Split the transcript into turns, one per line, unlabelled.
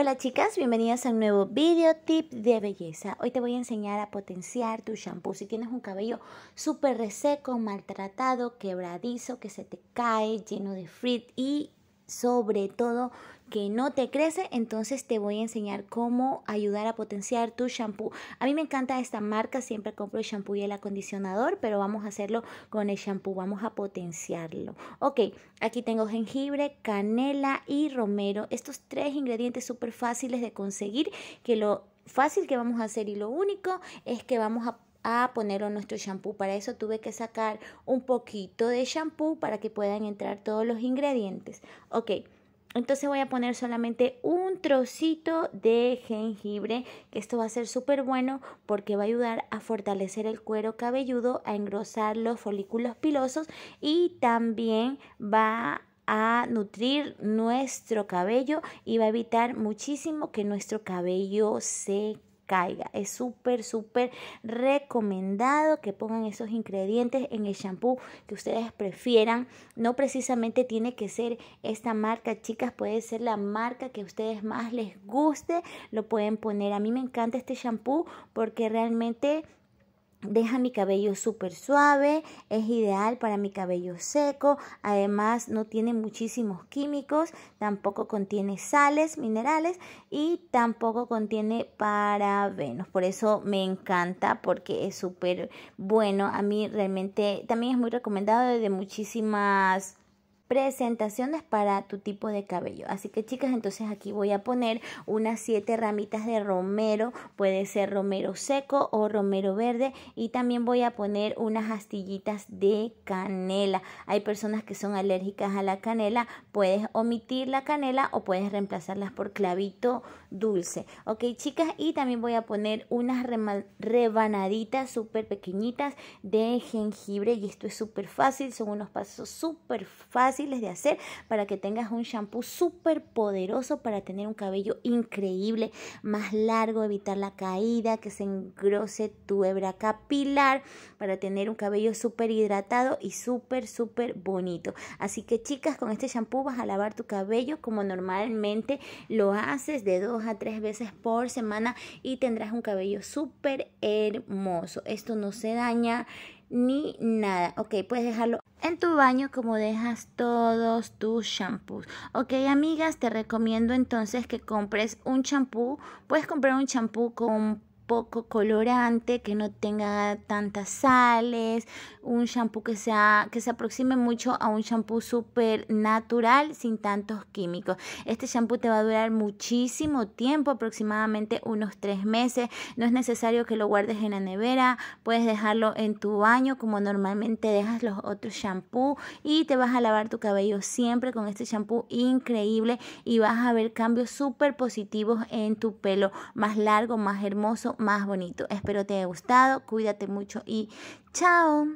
Hola chicas, bienvenidas a un nuevo video tip de belleza. Hoy te voy a enseñar a potenciar tu shampoo. Si tienes un cabello súper reseco, maltratado, quebradizo, que se te cae, lleno de frizz y sobre todo que no te crece, entonces te voy a enseñar cómo ayudar a potenciar tu shampoo. A mí me encanta esta marca, siempre compro el shampoo y el acondicionador, pero vamos a hacerlo con el shampoo, vamos a potenciarlo. Ok, aquí tengo jengibre, canela y romero, estos tres ingredientes súper fáciles de conseguir, que lo fácil que vamos a hacer y lo único es que vamos a a ponerlo nuestro shampoo. Para eso tuve que sacar un poquito de shampoo para que puedan entrar todos los ingredientes. Ok, entonces voy a poner solamente un trocito de jengibre, que esto va a ser súper bueno porque va a ayudar a fortalecer el cuero cabelludo, a engrosar los folículos pilosos y también va a nutrir nuestro cabello y va a evitar muchísimo que nuestro cabello se caiga. Es súper, súper recomendado que pongan esos ingredientes en el shampoo que ustedes prefieran. No precisamente tiene que ser esta marca, chicas, puede ser la marca que a ustedes más les guste. Lo pueden poner. A mí me encanta este shampoo porque realmente Deja mi cabello súper suave, es ideal para mi cabello seco, además no tiene muchísimos químicos, tampoco contiene sales, minerales y tampoco contiene parabenos. Por eso me encanta porque es súper bueno. A mí realmente también es muy recomendado de muchísimas presentaciones para tu tipo de cabello. Así que chicas, entonces aquí voy a poner unas 7 ramitas de romero, puede ser romero seco o romero verde y también voy a poner unas astillitas de canela. Hay personas que son alérgicas a la canela, puedes omitir la canela o puedes reemplazarlas por clavito dulce. Ok chicas, y también voy a poner unas rebanaditas súper pequeñitas de jengibre y esto es súper fácil, son unos pasos súper fáciles de hacer para que tengas un shampoo súper poderoso para tener un cabello increíble, más largo, evitar la caída, que se engrose tu hebra capilar, para tener un cabello súper hidratado y súper, súper bonito. Así que chicas, con este shampoo vas a lavar tu cabello como normalmente lo haces de dos a tres veces por semana y tendrás un cabello súper hermoso. Esto no se daña ni nada. Ok, puedes dejarlo en tu baño como dejas todos tus shampoos. Ok, amigas, te recomiendo entonces que compres un champú. Puedes comprar un champú con poco colorante, que no tenga tantas sales, un shampoo que sea que se aproxime mucho a un shampoo súper natural sin tantos químicos. Este shampoo te va a durar muchísimo tiempo, aproximadamente unos tres meses. No es necesario que lo guardes en la nevera, puedes dejarlo en tu baño como normalmente dejas los otros shampoos y te vas a lavar tu cabello siempre con este shampoo increíble y vas a ver cambios súper positivos en tu pelo, más largo, más hermoso, más bonito. Espero te haya gustado, cuídate mucho y chao.